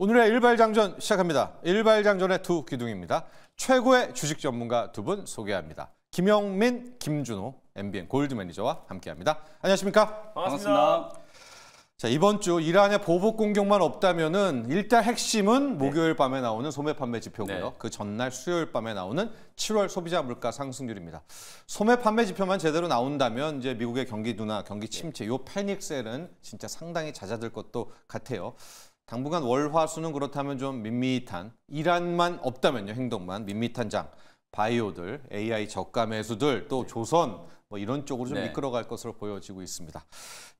오늘의 일발장전 시작합니다. 일발장전의 두 기둥입니다. 최고의 주식 전문가 두 분 소개합니다. 김영민, 김준호, MBN 골드 매니저와 함께합니다. 안녕하십니까? 반갑습니다. 자 이번 주 이란의 보복 공격만 없다면은 일단 핵심은 네. 목요일 밤에 나오는 소매 판매 지표고요. 네. 그 전날 수요일 밤에 나오는 7월 소비자 물가 상승률입니다. 소매 판매 지표만 제대로 나온다면 이제 미국의 경기 둔화, 경기 침체, 요 패닉셀은 진짜 상당히 잦아들 것도 같아요. 당분간 월화수는 그렇다면 좀 밋밋한 이란만 없다면요 행동만 밋밋한 장 바이오들 AI 저가 매수들 또 네. 조선 뭐 이런 쪽으로 좀 네. 이끌어갈 것으로 보여지고 있습니다.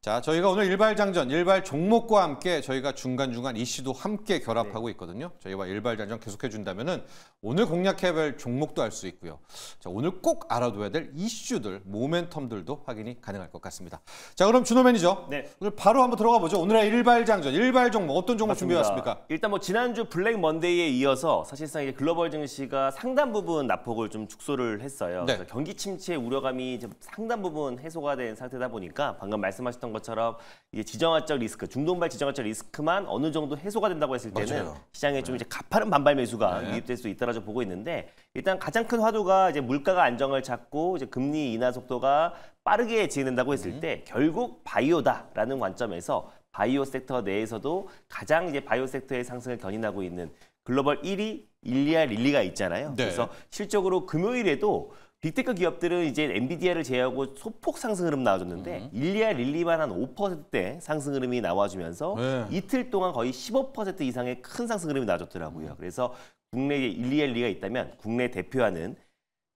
자, 저희가 오늘 일발장전, 일발 종목과 함께 저희가 중간중간 이슈도 함께 결합하고 네. 있거든요. 저희와 일발장전 계속해 준다면 오늘 공략해 볼 종목도 알 수 있고요. 자, 오늘 꼭 알아둬야 될 이슈들, 모멘텀들도 확인이 가능할 것 같습니다. 자, 그럼 준호 매니저. 네. 오늘 바로 한번 들어가 보죠. 오늘의 일발장전, 일발 종목 어떤 종목 준비해 왔습니까? 일단 뭐 지난주 블랙 먼데이에 이어서 사실상 이제 글로벌 증시가 상당 부분 낙폭을 좀 축소를 했어요. 네. 경기 침체 우려감이 상당 부분 해소가 된 상태다 보니까 방금 말씀하셨던 것처럼 이게 지정학적 리스크, 중동발 지정학적 리스크만 어느 정도 해소가 된다고 했을 때는 맞아요. 시장에 좀 네. 이제 가파른 반발 매수가 네. 유입될 수 있다라고 보고 있는데 일단 가장 큰 화두가 이제 물가가 안정을 찾고 이제 금리 인하 속도가 빠르게 진행된다고 했을 네. 때 결국 바이오다라는 관점에서 바이오 섹터 내에서도 가장 이제 바이오 섹터의 상승을 견인하고 있는 글로벌 1위 일리아 릴리가 있잖아요. 네. 그래서 실적으로 금요일에도 빅테크 기업들은 이제 엔비디아를 제외하고 소폭 상승 흐름 나와줬는데 음. 일리아 릴리만 한 5%대 상승 흐름이 나와주면서 네. 이틀 동안 거의 15% 이상의 큰 상승 흐름이 나와줬더라고요. 음. 그래서 국내에 일리아 릴리가 있다면 국내 대표하는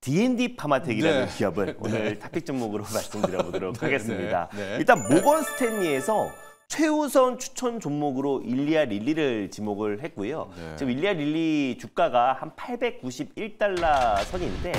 D&D 파마텍이라는 네. 기업을 네. 오늘 네. 탑픽 종목으로 말씀드려보도록 네, 하겠습니다. 네, 일단 모건 스탠리에서 최우선 추천 종목으로 일리아 릴리를 지목을 했고요. 지금 일리아 릴리 주가가 한 891달러 선인데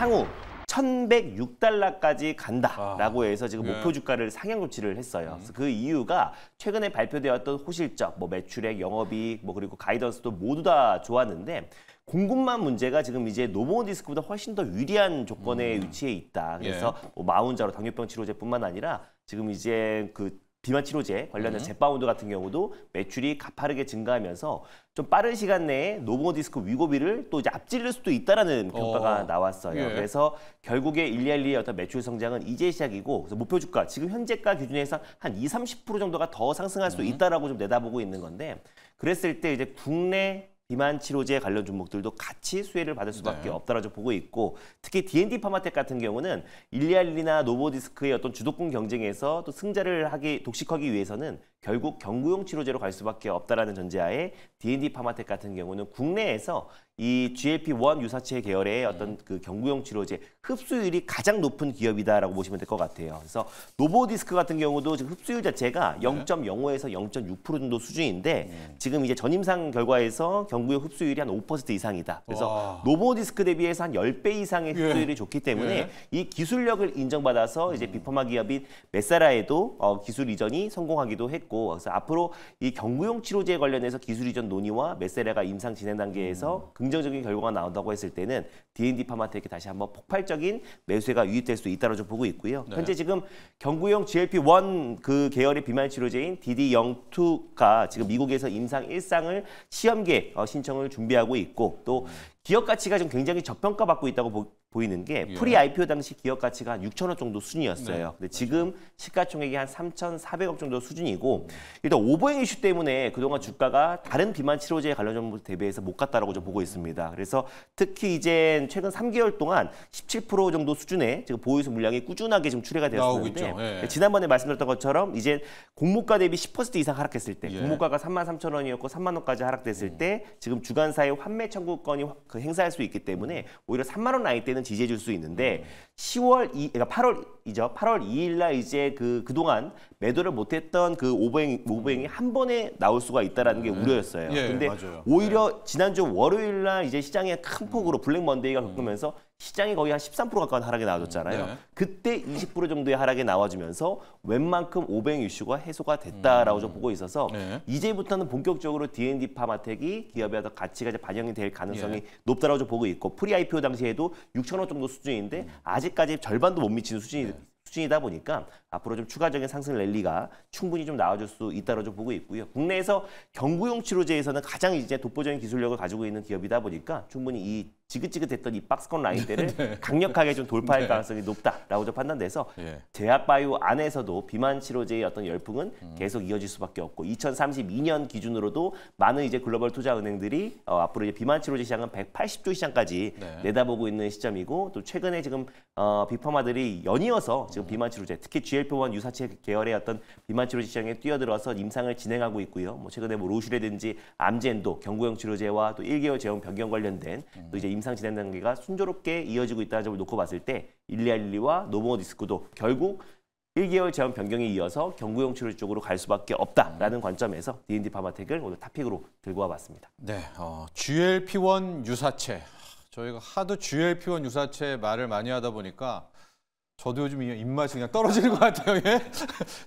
향후 1,106달러까지 간다라고 아. 해서 지금 예. 목표 주가를 상향 조치를 했어요. 그래서 그 이유가 최근에 발표되었던 호실적, 뭐 매출액, 영업이익, 뭐 그리고 가이던스도 모두 다 좋았는데 공급만 문제가 지금 이제 노모어 디스크보다 훨씬 더 유리한 조건에 음. 위치해 있다. 그래서 예. 뭐 마운자로 당뇨병 치료제뿐만 아니라 지금 이제 그 비만 치료제 관련된 음. 네. 제파운드 같은 경우도 매출이 가파르게 증가하면서 좀 빠른 시간 내에 노보 디스크 위고비를 또 이제 앞질릴 수도 있다라는 평가가 어. 나왔어요. 예. 그래서 결국에 일리알리의 어떤 매출 성장은 이제 시작이고 그래서 목표 주가 지금 현재가 기준에서 한 2, 30% 정도가 더 상승할 수 음. 있다라고 좀 내다보고 있는 건데 그랬을 때 이제 국내 비만 치료제 관련 종목들도 같이 수혜를 받을 수밖에 네. 없다라고 보고 있고 특히 D&D 파마텍 같은 경우는 일리알리나 노보디스크의 어떤 주도권 경쟁에서 또 승자를 하기 독식하기 위해서는 결국 경구용 치료제로 갈 수밖에 없다라는 전제하에 D&D 파마텍 같은 경우는 국내에서 이 GLP-1 유사체 계열의 네. 어떤 그 경구용 치료제 흡수율이 가장 높은 기업이다라고 보시면 될 것 같아요. 그래서 노보디스크 같은 경우도 지금 흡수율 자체가 0.05에서 0.6% 정도 수준인데 네. 지금 이제 전임상 결과에서 경구용 흡수율이 한 5% 이상이다. 그래서 와. 노보디스크 대비해서 한 10배 이상의 예. 흡수율이 예. 좋기 때문에 예. 이 기술력을 인정받아서 이제 비파마 기업인 메사라에도 어, 기술 이전이 성공하기도 했고 있고 그래서 앞으로 이 경구용 치료제 관련해서 기술 이전 논의와 메세레가 임상 진행 단계에서 음. 긍정적인 결과가 나온다고 했을 때는 D&D 파마테크 다시 한번 폭발적인 매수세가 유입될 수 있다고 좀 보고 있고요. 네. 현재 지금 경구용 GLP-1 그 계열의 비만 치료제인 DD02가 지금 미국에서 임상 1상을 시험계 어, 신청을 준비하고 있고 또 음. 기업 가치가 지 굉장히 저평가받고 있다고 보이는 게 예. 프리 IPO 당시 기업 가치가 한 6천억 정도 수준이었어요. 네. 근데 지금 시가총액이 한 3,400억 정도 수준이고 네. 일단 오버행 이슈 때문에 그동안 주가가 다른 비만 치료제 관련 정보 대비해서 못 갔다라고 좀 보고 있습니다. 그래서 특히 이제 최근 3개월 동안 17% 정도 수준의 지금 보유수 물량이 꾸준하게 지금 출회가 되었는데 예. 지난번에 말씀드렸던 것처럼 이제 공모가 대비 10% 이상 하락했을 때 예. 공모가가 3만 3천 원이었고 3만 원까지 하락됐을 음. 때 지금 주간사의 환매 청구권이 그 행사할 수 있기 때문에 오히려 3만 원라이 때는 이는 지지해 줄 수 있는데 10월 음. 2 그러니까 8월이죠. 8월 2일 날 이제 그 그동안 매도를 못 했던 그 오버행 오버행이 한 번에 나올 수가 있다라는 게 음. 우려였어요. 예, 근데 맞아요. 오히려 예. 지난주 월요일 날 이제 시장에 큰 폭으로 블랙 먼데이가 음. 겪으면서 시장이 거의 한 13% 가까운 하락이 나와줬잖아요. 음, 네. 그때 20% 정도의 하락이 나와주면서 웬만큼 오뱅 이슈가 해소가 됐다라고 음. 좀 보고 있어서 네. 이제부터는 본격적으로 D&D 파마텍이 기업에 더 가치가 반영이 될 가능성이 네. 높다라고 좀 보고 있고 프리 IPO 당시에도 6천원 정도 수준인데 음. 아직까지 절반도 못 미치는 수준이, 수준이다 보니까 앞으로 좀 추가적인 상승 랠리가 충분히 좀 나와줄 수 있다고 좀 보고 있고요. 국내에서 경구용 치료제에서는 가장 이제 독보적인 기술력을 가지고 있는 기업이다 보니까 충분히 이 지긋지긋했던 이 박스권 라인대를 네, 네. 강력하게 좀 돌파할 네. 가능성이 높다라고 좀 판단돼서 예. 제약바이오 안에서도 비만 치료제의 어떤 열풍은 음. 계속 이어질 수밖에 없고 2032년 기준으로도 많은 이제 글로벌 투자 은행들이 어, 앞으로 이제 비만 치료제 시장은 180조 시장까지 네. 내다보고 있는 시점이고 또 최근에 지금 어, 비퍼마들이 연이어서 지금 음. 비만 치료제 특히 g GLP-1 유사체 계열의 어떤 비만 치료 시장에 뛰어들어서 임상을 진행하고 있고요. 뭐 최근에 뭐로슈레든지 암젠도 경구용 치료제와 또 1개월 제형 변경 관련된 또 이제 임상 진행 단계가 순조롭게 이어지고 있다는 점을 놓고 봤을 때 일리알리와 노모디스크도 결국 1개월 제한 변경에 이어서 경구용 치료 쪽으로 갈 수밖에 없다라는 음. 관점에서 D&D 파마텍을 오늘 탑픽으로 들고 와봤습니다. 네, 어, GLP-1 유사체. 저희가 하도 GLP-1 유사체 말을 많이 하다 보니까 저도 요즘 입맛이 그냥 떨어지는 것 같아요. 예?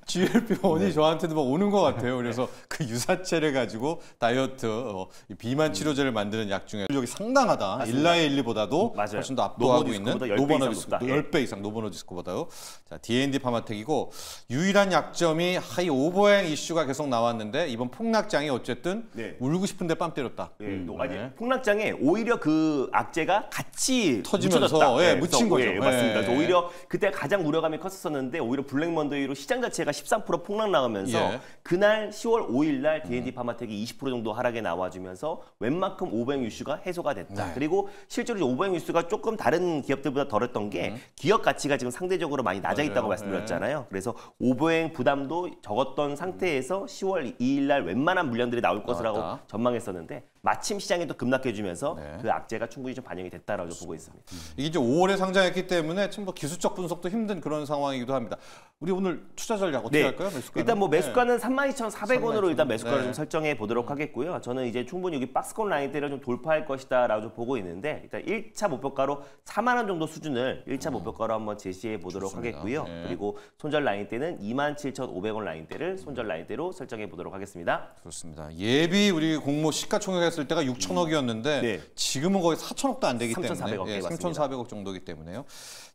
GLP-1이 네. 저한테도 막 뭐 오는 것 같아요. 그래서 그 유사체를 가지고 다이어트 어, 비만 음. 치료제를 만드는 약 중에 효력이 상당하다. 일라일리보다도 훨씬 더 압도하고 있는 노버너디스코 10배 이상 노버너디스코보다요. 자, D&D n 파마텍이고 유일한 약점이 하이 오버행 이슈가 계속 나왔는데 이번 폭락장이 어쨌든 네. 울고 싶은데 빰 때렸다. 네. 음, 네. 폭락장에 오히려 그 악재가 같이 터지면서 예, 네, 묻힌 거죠. 예, 맞습니다. 예. 오히려 그 그때 가장 우려감이 컸었는데 오히려 블랙 먼데이로 시장 자체가 13% 폭락 나가면서 예. 그날 10월 5일 날 D&D 음. 파마텍이 20% 정도 하락에 나와주면서 웬만큼 500 뉴스가 해소가 됐다. 네. 그리고 실제로 500 뉴스가 조금 다른 기업들보다 덜했던 게 음. 기업 가치가 지금 상대적으로 많이 낮아 있다고 말씀드렸잖아요. 네. 그래서 500 부담도 적었던 상태에서 10월 2일 날 웬만한 물량들이 나올 것이라고 전망했었는데 마침 시장에도 급락해주면서 네. 그 악재가 충분히 좀 반영이 됐다라고 그습니다 보고 있습니다. 음. 이게 이제 5월에 상장했기 때문에 참뭐 기술적 분석도 힘든 그런 상황이기도 합니다. 우리 오늘 투자 전략 어떻게 네. 할까요? 매수가는? 일단 뭐 매수가는 네. 32,400원으로 일단 매수가를 네. 좀 설정해 보도록 음. 하겠고요. 저는 이제 충분히 여기 박스권 라인대를 좀 돌파할 것이다라고 좀 보고 있는데 일단 1차 목표가로 4만 원 정도 수준을 1차 음. 목표가로 한번 제시해 보도록 좋습니다. 하겠고요. 네. 그리고 손절 라인대는 27,500원 라인대를 손절 라인대로 설정해 보도록 하겠습니다. 그렇습니다. 예비 우리 공모 시가총액에서 했을 때가 6천억이었는데 음. 네. 지금은 거의 4천억도 안 되기 3, 때문에 3,400억, 예, 정도기 때문에요.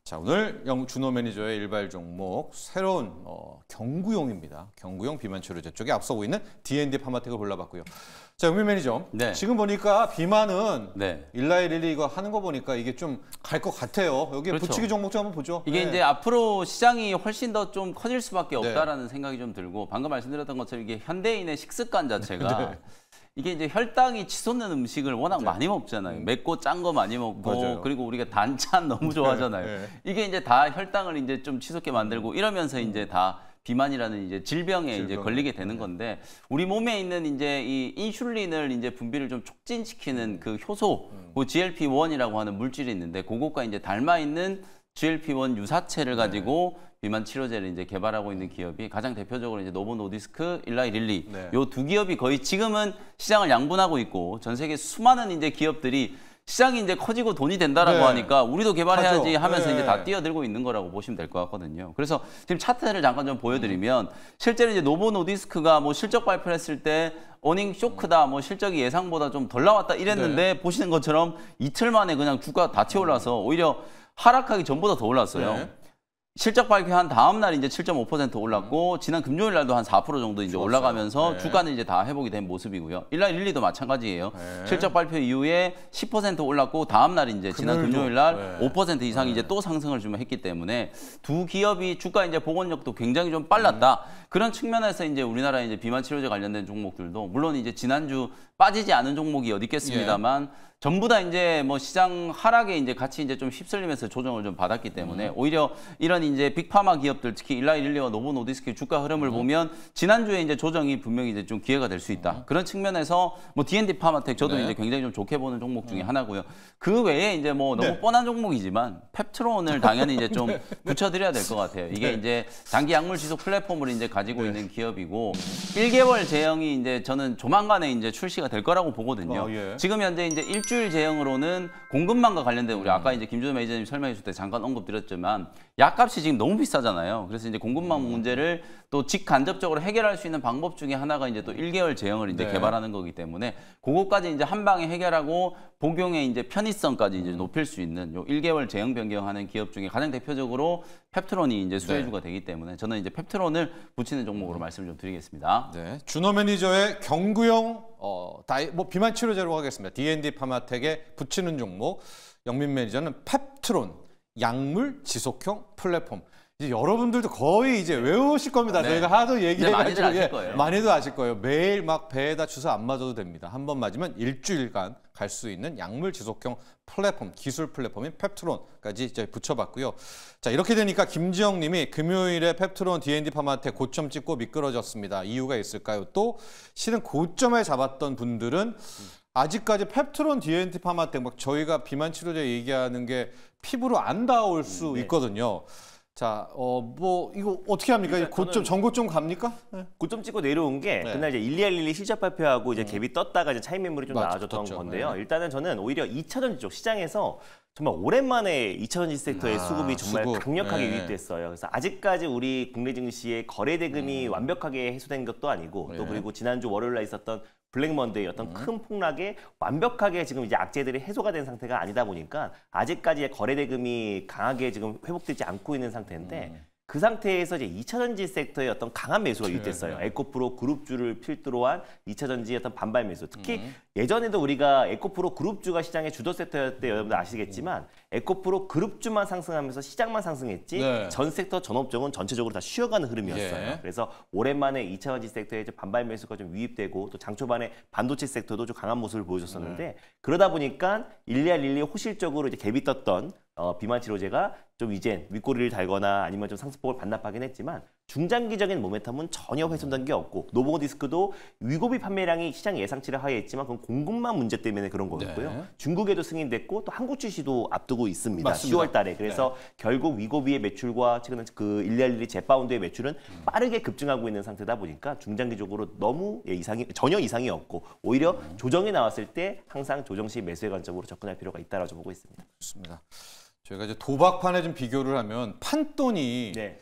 자 오늘 영, 준호 매니저의 일발 종목 새로운 어, 경구용입니다. 경구용 비만 치료 제쪽에 앞서고 있는 D&D 파마텍을 골라봤고요. 자, 영민 매니저. 네. 지금 보니까 비만은 네. 일라이릴리 이거 하는 거 보니까 이게 좀 갈 것 같아요. 여기에 그렇죠. 붙이기 종목 좀 한번 보죠. 이게 네. 이제 앞으로 시장이 훨씬 더 좀 커질 수밖에 네. 없다라는 생각이 좀 들고 방금 말씀드렸던 것처럼 이게 현대인의 식습관 자체가 네. 이게 이제 혈당이 치솟는 음식을 워낙 맞 많이 먹잖아요. 음. 맵고 짠 거 많이 먹고 맞아요. 그리고 우리가 단짠 너무 좋아하잖아요. 네, 네. 이게 이제 다 혈당을 이제 좀 치솟게 만들고 이러면서 이제 음. 다 비만이라는 이제 질병에 질병. 이제 걸리게 되는 네. 건데 우리 몸에 있는 이제 이 인슐린을 이제 분비를 좀 촉진시키는 그 효소, 음. 그 GLP-1이라고 하는 물질이 있는데 그것과 이제 닮아 있는 GLP-1 유사체를 네. 가지고 비만 치료제를 이제 개발하고 있는 기업이 가장 대표적으로 이제 노보 노디스크, 일라이 릴리 네. 요두 기업이 거의 지금은 시장을 양분하고 있고 전 세계 수많은 이제 기업들이 시장이 이제 커지고 돈이 된다라고 네. 하니까 우리도 개발해야지 하죠. 하면서 네. 이제 다 뛰어들고 있는 거라고 보시면 될 것 같거든요. 그래서 지금 차트를 잠깐 좀 보여드리면 실제로 이제 노보 노디스크가 뭐 실적 발표했을 때 어닝 쇼크다 뭐 실적이 예상보다 좀 덜 나왔다 이랬는데 네. 보시는 것처럼 이틀 만에 그냥 주가 다 튀어올라서 오히려 하락하기 전보다 더 올랐어요. 네. 실적 발표한 다음 날 이제 7.5% 올랐고 음. 지난 금요일 날도 한 4% 정도 이제 좋았어요. 올라가면서 네. 주가는 이제 다 회복이 된 모습이고요. 일날일리도 마찬가지예요. 네. 실적 발표 이후에 10% 올랐고 다음 날 이제 지난 금요일 날5% 네. 이상 네. 이제 또 상승을 좀 했기 때문에 두 기업이 주가 이제 복원력도 굉장히 좀 빨랐다. 음. 그런 측면에서 이제 우리나라 이제 비만 치료제 관련된 종목들도 물론 이제 지난주 빠지지 않은 종목이 어디 있겠습니다만 예. 전부 다 이제 뭐 시장 하락에 이제 같이 이제 좀 휩쓸리면서 조정을 좀 받았기 때문에 음. 오히려 이런 이제 빅파마 기업들 특히 일라이릴리와 노보노디스키 주가 흐름을 음. 보면 지난주에 이제 조정이 분명히 이제 좀 기회가 될 수 있다. 음. 그런 측면에서 뭐 D&D 파마텍 저도 네. 이제 굉장히 좀 좋게 보는 종목 중에 음. 하나고요. 그 외에 이제 뭐 너무 네. 뻔한 종목이지만 펩트론을 당연히 이제 좀 네. 붙여드려야 될 것 같아요. 이게 네. 이제 장기 약물 지속 플랫폼을 이제 가지고 네. 있는 기업이고 1개월 제형이 이제 저는 조만간에 이제 출시가 될 거라고 보거든요. 어, 예. 지금 현재 이제 1 일주일 제형으로는 공급망과 관련된 우리 음. 아까 이제 김준호 매니저님 설명해 주실 때 잠깐 언급드렸지만 약값이 지금 너무 비싸잖아요. 그래서 이제 공급망 음. 문제를 또 직간접적으로 해결할 수 있는 방법 중에 하나가 이제 또 1개월 제형을 이제 네. 개발하는 거기 때문에 그거까지 이제 한 방에 해결하고 복용의 이제 편의성까지 이제 음. 높일 수 있는 요 1개월 제형 변경하는 기업 중에 가장 대표적으로 펩트론이 이제 네. 수혜주가 되기 때문에 저는 이제 펩트론을 붙이는 종목으로 음. 말씀을 좀 드리겠습니다. 네. 준호 매니저의 경구형 어, 다이, 뭐 비만 치료제로 하겠습니다. D&D 파마텍에 붙이는 종목 영민 매니저는 펩트론 약물 지속형 플랫폼. 이제 여러분들도 거의 이제 외우실 겁니다. 네. 저희가 하도 얘기해가 많이들 아실 예, 거예요. 많이도 아실 거예요. 매일 막 배에다 주사 안 맞아도 됩니다. 한 번 맞으면 일주일간 갈 수 있는 약물 지속형 플랫폼 기술 플랫폼인 펩트론까지 이제 붙여봤고요. 자 이렇게 되니까 김지영님이 금요일에 펩트론 D&D 파한테 고점 찍고 미끄러졌습니다. 이유가 있을까요? 또 실은 고점에 잡았던 분들은 아직까지 펩트론 D&D 파마 때막 저희가 비만 치료제 얘기하는 게 피부로 안 닿을 수 네. 있거든요. 자, 어, 뭐, 이거 어떻게 합니까? 그러니까 고점, 전고점 갑니까? 네. 고점 찍고 내려온 게, 네. 그날 이제 일리알1리 실적 발표하고 이제 음. 갭이 떴다가 이제 차익 매물이 좀 맞아, 나와줬던 떴죠. 건데요. 네. 일단은 저는 오히려 2차전지 쪽 시장에서 정말 오랜만에 2차 전지 섹터의 아, 수급이 정말 수급. 강력하게 네. 유입됐어요. 그래서 아직까지 우리 국내 증시의 거래 대금이 음. 완벽하게 해소된 것도 아니고 또 네. 그리고 지난주 월요일 날 있었던 블랙먼데이 어떤 음. 큰 폭락에 완벽하게 지금 이제 악재들이 해소가 된 상태가 아니다 보니까 아직까지 거래 대금이 강하게 지금 회복되지 않고 있는 상태인데 음. 그 상태에서 이제 2차전지 섹터의 어떤 강한 매수가 그렇죠. 유입됐어요. 네. 에코프로 그룹주를 필두로 한 2차전지의 어떤 반발 매수. 특히 음. 예전에도 우리가 에코프로 그룹주가 시장의 주도 섹터였대 여러분들 아시겠지만 음. 에코프로 그룹주만 상승하면서 시장만 상승했지 네. 전 섹터 전업종은 전체적으로 다 쉬어가는 흐름이었어요. 예. 그래서 오랜만에 2차 원지 섹터에 반발 매수가 좀 유입되고 또 장초반에 반도체 섹터도 좀 강한 모습을 보여줬었는데 네. 그러다 보니까 일리알 릴리 호실적으로 이제 갭이 떴던 어, 비만 치료제가 좀 이젠 윗꼬리를 달거나 아니면 좀 상승폭을 반납하긴 했지만 중장기적인 모멘텀은 전혀 훼손된 게 없고 노보고 디스크도 위고비 판매량이 시장 예상치를 하했지만 그건 공급만 문제 때문에 그런 거였고요. 네. 중국에도 승인됐고 또 한국 출시도 앞두고 있습니다. 맞습니다. 10월 달에. 그래서 네. 결국 위고비의 매출과 최근 그일렬1 2 제파운드의 매출은 빠르게 급증하고 있는 상태다 보니까 중장기적으로 너무 예, 이상이 전혀 이상이 없고 오히려 음. 조정이 나왔을 때 항상 조정 시 매수의 관점으로 접근할 필요가 있다라고 보고 있습니다. 좋습니다. 저희가 이제 도박판에 좀 비교를 하면 판돈이 네.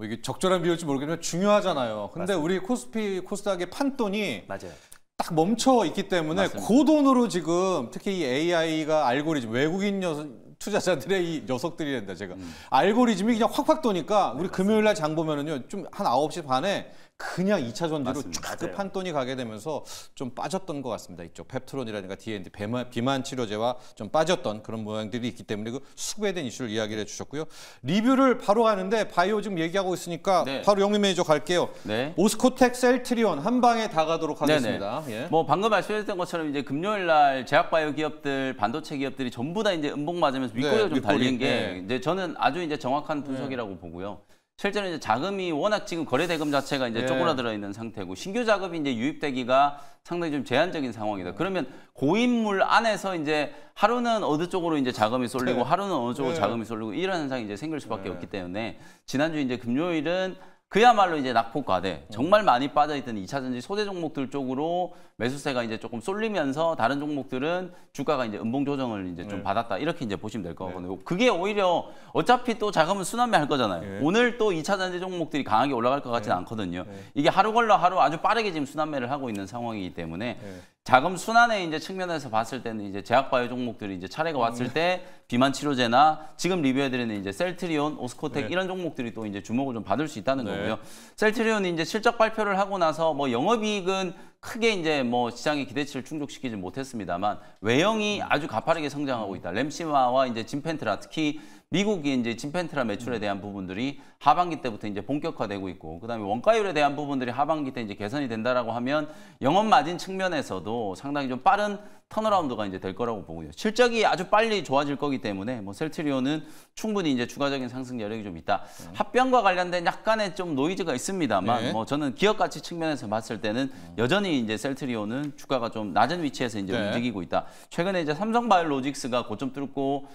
뭐 이게 적절한 비율지 모르겠지만 중요하잖아요. 근데 맞습니다. 우리 코스피 코스닥의 판돈이 맞아요. 딱 멈춰 있기 때문에 고 그 돈으로 지금 특히 이 AI가 알고리즘 외국인 녀석 투자자들의 이 녀석들이란다 제가 음. 알고리즘이 그냥 확확 도니까 우리 네, 금요일 날 장 보면은요 좀한 아홉 시 반에 그냥 2차 전지로 쫙한돈이 가게 되면서 좀 빠졌던 것 같습니다. 이쪽 펩트론이라든가 D&D 비만, 치료제와 좀 빠졌던 그런 모양들이 있기 때문에 그 수배된 이슈를 이야기를 해주셨고요. 리뷰를 바로 가는데 바이오 지금 얘기하고 있으니까 네. 바로 영림 매니저 갈게요. 네. 오스코텍 셀트리온 한 방에 다가도록 하겠습니다. 예. 뭐 방금 말씀하셨던 것처럼 이제 금요일 날 제약 바이오 기업들 반도체 기업들 전부 다 이제 음봉 맞으면서 윗꼬리가 네, 좀 달린 게 네. 이제 저는 아주 이제 정확한 분석이라고 네. 보고요. 실제로 이제 자금이 워낙 지금 거래 대금 자체가 이제 예. 쪼그라들어 있는 상태고 신규 자금이 이제 유입되기가 상당히 좀 제한적인 상황이다. 그러면 고인물 안에서 이제 하루는 어느 쪽으로 이제 자금이 쏠리고 네. 하루는 어느 쪽으로 네. 자금이 쏠리고 이런 현상이 이제 생길 수밖에 네. 없기 때문에 지난주 이제 금요일은 그야말로 이제 낙폭과대 네. 정말 많이 빠져있던 이차 전지 소재 종목들 쪽으로 매수세가 이제 조금 쏠리면서 다른 종목들은 주가가 이제 음봉 조정을 이제 좀 네. 받았다 이렇게 이제 보시면 될 거거든요. 네. 그게 오히려 어차피 또 자금은 순환매 할 거잖아요. 네. 오늘 또 2차 전지 종목들이 강하게 올라갈 것 같지는 네. 않거든요. 네. 이게 하루 걸러 하루 아주 빠르게 지금 순환매를 하고 있는 상황이기 때문에 네. 자금 순환의 이제 측면에서 봤을 때는 이제 제약바이오 종목들이 이제 차례가 음. 왔을 때 비만 치료제나 지금 리뷰해드리는 이제 셀트리온, 오스코텍 네. 이런 종목들이 또 이제 주목을 좀 받을 수 있다는 네. 거고요. 셀트리온이 이제 실적 발표를 하고 나서 뭐 영업이익은 크게 이제 뭐 시장의 기대치를 충족시키지 못했습니다만 외형이 아주 가파르게 성장하고 있다. 램시마와 이제 짐펜트라 특히 미국이 이제 진펜트라 매출에 음. 대한 부분들이 하반기 때부터 이제 본격화되고 있고 그다음에 원가율에 대한 부분들이 하반기 때 이제 개선이 된다라고 하면 영업 마진 측면에서도 상당히 좀 빠른 턴어라운드가 이제 될 거라고 보고요. 실적이 아주 빨리 좋아질 거기 때문에 뭐 셀트리온은 충분히 이제 추가적인 상승 여력이 좀 있다. 네. 합병과 관련된 약간의 좀 노이즈가 있습니다만 네. 뭐 저는 기업 가치 측면에서 봤을 때는 음. 여전히 이제 셀트리온은 주가가 좀 낮은 위치에서 이제 네. 움직이고 있다. 최근에 이제 삼성 바이오로직스가 고점 뚫고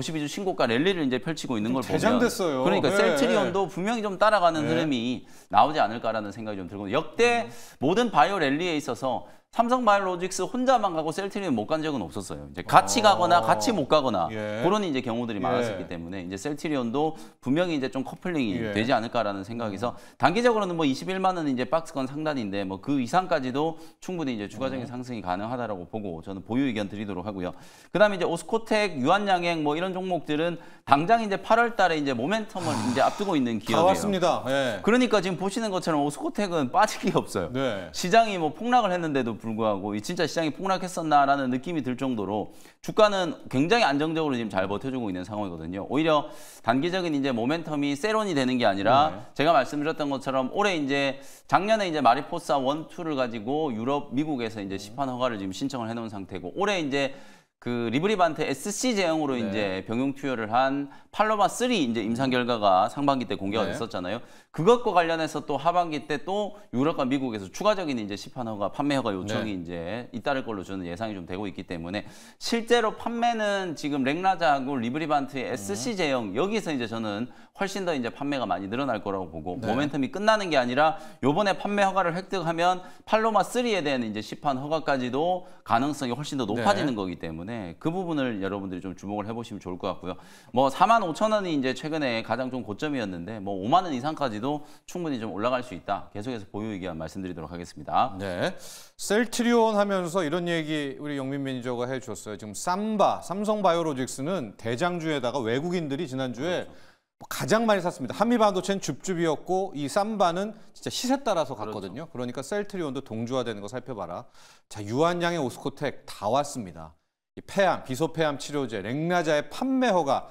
52주 신고가 랠리를 이제 펼치고 있는 걸 보면 대장됐어요. 그러니까 네. 셀트리온도 분명히 좀 따라가는 네. 흐름이 나오지 않을까라는 생각이 좀 들고 역대 음. 모든 바이오 랠리에 있어서 삼성 바이오로직스 혼자만 가고 셀트리온 못 간 적은 없었어요. 이제 같이 아 가거나 같이 못 가거나 아, 예. 그런 이제 경우들이 예. 많았었기 예. 때문에 이제 셀트리온도 분명히 이제 좀 커플링이 예. 되지 않을까라는 생각에서 음. 단기적으로는 뭐 21만 원 이제 박스권 상단인데 뭐 그 이상까지도 충분히 이제 추가적인 음. 상승이 가능하다라고 보고 저는 보유 의견 드리도록 하고요. 그다음에 이제 오스코텍, 유한양행 뭐 이런 종목들은 당장 이제 8월 달에 이제 모멘텀을 아, 이제 앞두고 있는 기업이에요. 맞습니다. 예. 그러니까 지금 보시는 것처럼 오스코텍은 빠지기 없어요. 네. 시장이 뭐 폭락을 했는데도 불구하고 이 진짜 시장이 폭락했었나라는 느낌이 들 정도로 주가는 굉장히 안정적으로 지금 잘 버텨주고 있는 상황이거든요. 오히려 단기적인 이제 모멘텀이 세론이 되는 게 아니라 네. 제가 말씀드렸던 것처럼 올해 이제 작년에 이제 마리포사 1, 2를 가지고 유럽 미국에서 이제 시판 허가를 지금 신청을 해놓은 상태고 올해 이제 그 리브리반테 SC 제형으로 네. 이제 병용 투여를 한 팔로마 3 이제 임상 결과가 상반기 때 공개가 네. 됐었잖아요. 그것과 관련해서 또 하반기 때 또 유럽과 미국에서 추가적인 이제 시판 허가, 판매 허가 요청이 네. 이제 잇따를 걸로 저는 예상이 좀 되고 있기 때문에 실제로 판매는 지금 렉라자하고 리브리반트의 SC 음. 제형 여기서 이제 저는 훨씬 더 이제 판매가 많이 늘어날 거라고 보고 네. 모멘텀이 끝나는 게 아니라 요번에 판매 허가를 획득하면 팔로마 3에 대한 이제 시판 허가까지도 가능성이 훨씬 더 높아지는 네. 거기 때문에 그 부분을 여러분들이 좀 주목을 해보시면 좋을 것 같고요. 뭐 4만 5천 원이 이제 최근에 가장 좀 고점이었는데 뭐 5만 원 이상까지도 충분히 좀 올라갈 수 있다. 계속해서 보유 의견 말씀드리도록 하겠습니다. 네. 셀트리온 하면서 이런 얘기 우리 영민 매니저가 해주셨어요. 지금 삼바, 삼성바이오로직스는 대장주에다가 외국인들이 지난주에 그렇죠. 가장 많이 샀습니다. 한미 반도체는 줍줍이었고 이 쌈바는 진짜 시세 따라서 그렇죠. 갔거든요. 그렇죠. 그러니까 셀트리온도 동조화되는 거 살펴봐라. 자 유한양의 오스코텍 다 왔습니다. 이 폐암, 비소폐암 치료제, 렉나자의 판매허가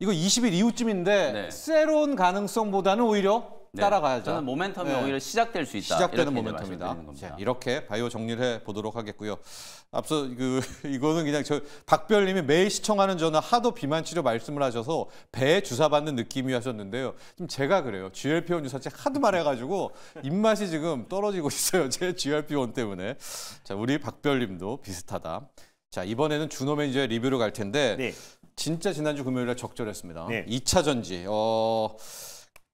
이거 20일 이후쯤인데 네. 세론 가능성보다는 오히려 네. 따라가야죠. 저는 모멘텀이 네. 오히려 시작될 수 있다. 시작되는 모멘텀이다. 자, 이렇게 바이오 정리를 해 보도록 하겠고요. 앞서 그 이거는 그냥 저 박별님이 매일 시청하는 저는 하도 비만 치료 말씀을 하셔서 배 주사 받는 느낌이 하셨는데요. 지금 제가 그래요. GLP-1 유사제 하도 말해가지고 입맛이 지금 떨어지고 있어요. 제 GLP-1 때문에. 자, 우리 박별님도 비슷하다. 자 이번에는 준호 매니저의 리뷰로 갈 텐데 네. 진짜 지난주 금요일에 적절했습니다. 네. 2차 전지. 어...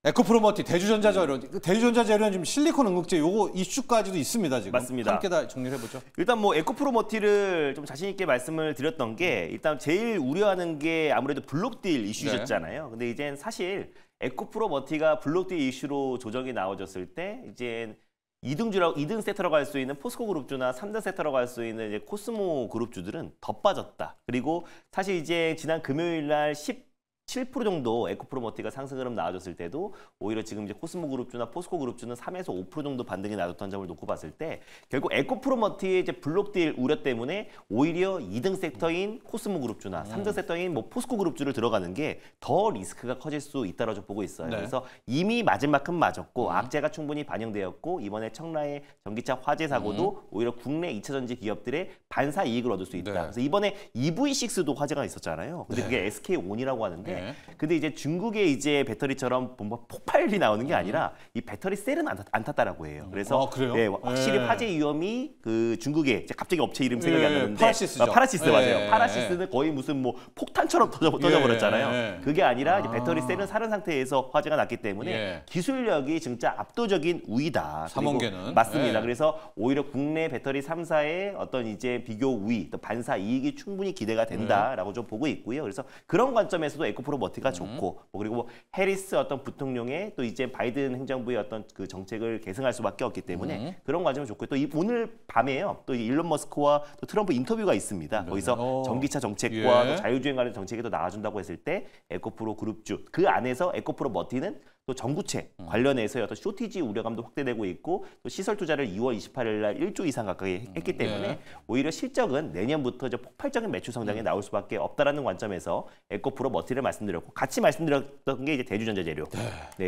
에코프로머티 대주전자재련 그 대주전자재련 지금 실리콘 응급제 요거 이슈까지도 있습니다 지금 맞습니다. 함께 다 정리해 보죠. 일단 뭐 에코프로머티를 좀 자신 있게 말씀을 드렸던 게 일단 제일 우려하는 게 아무래도 블록딜 이슈였잖아요. 네. 근데 이젠 사실 에코프로머티가 블록딜 이슈로 조정이 나와졌을 때 이젠 2등주라 2등 세터로 갈 수 있는 포스코 그룹주나 3등 세터로 갈 수 있는 이제 코스모 그룹주들은 더 빠졌다. 그리고 사실 이제 지난 금요일 날10 7% 정도 에코프로머티가 상승 흐름 나와줬을 때도 오히려 지금 이제 코스모 그룹주나 포스코 그룹주는 3에서 5% 정도 반등이 나왔던 점을 놓고 봤을 때 결국 에코프로머티의 이제 블록딜 우려 때문에 오히려 2등 섹터인 코스모 그룹주나 3등 음. 섹터인 뭐 포스코 그룹주를 들어가는 게 더 리스크가 커질 수 있다라고 좀 보고 있어요. 네. 그래서 이미 마지막큼 맞았고 음. 악재가 충분히 반영되었고 이번에 청라의 전기차 화재 사고도 음. 오히려 국내 2차 전지 기업들의 반사 이익을 얻을 수 있다. 네. 그래서 이번에 EV6도 화재가 있었잖아요. 근데 네. 그게 SK 온이라고 하는데 네. 근데 이제 중국에 이제 배터리처럼 뭔가 폭발이 나오는 게 아니라 음. 이 배터리 셀은 안, 탔, 안 탔다라고 해요. 음. 그래서 아, 예, 확실히 예. 화재 위험이 그 중국에 갑자기 업체 이름 생각이 예. 안 나는데 파라시스죠. 아, 파라시스 맞아요. 예, 예. 파라시스는 거의 무슨 뭐 폭탄처럼 터져, 예, 버렸잖아요 그게 아니라 이제 아. 배터리 셀은 사른 상태에서 화재가 났기 때문에 기술력이 진짜 압도적인 우위다. 삼원계는 맞습니다. 그래서 오히려 국내 배터리 3사의 어떤 이제 비교 우위 또 반사 이익이 충분히 기대가 된다라고 음. 좀 보고 있고요. 그래서 그런 관점에서도 에코프 앞으로 머티가 뭐 음. 좋고 뭐 그리고 뭐 해리스 어떤 부통령의 또 이제 바이든 행정부의 어떤 그 정책을 계승할 수밖에 없기 때문에 음. 그런 과정이좋고또 이, 오늘 밤에요. 또 일론 머스크와 또 트럼프 인터뷰가 있습니다. 네. 거기서 어. 전기차 정책과 예. 자율주행 관련 정책에도 나와준다고 했을 때 에코프로 그룹주 그 안에서 에코프로 머티는 또 전구체 음. 관련해서 의 어떤 쇼티지 우려감도 확대되고 있고 또 시설 투자를 2월 28일 날 1조 이상 가까이 음. 했기 때문에 네. 오히려 실적은 내년부터 이제 폭발적인 매출 성장이 음. 나올 수밖에 없다라는 관점에서 에코프로 머티를 말씀드렸고 같이 말씀드렸던 게 이제 대주전자재료. 네.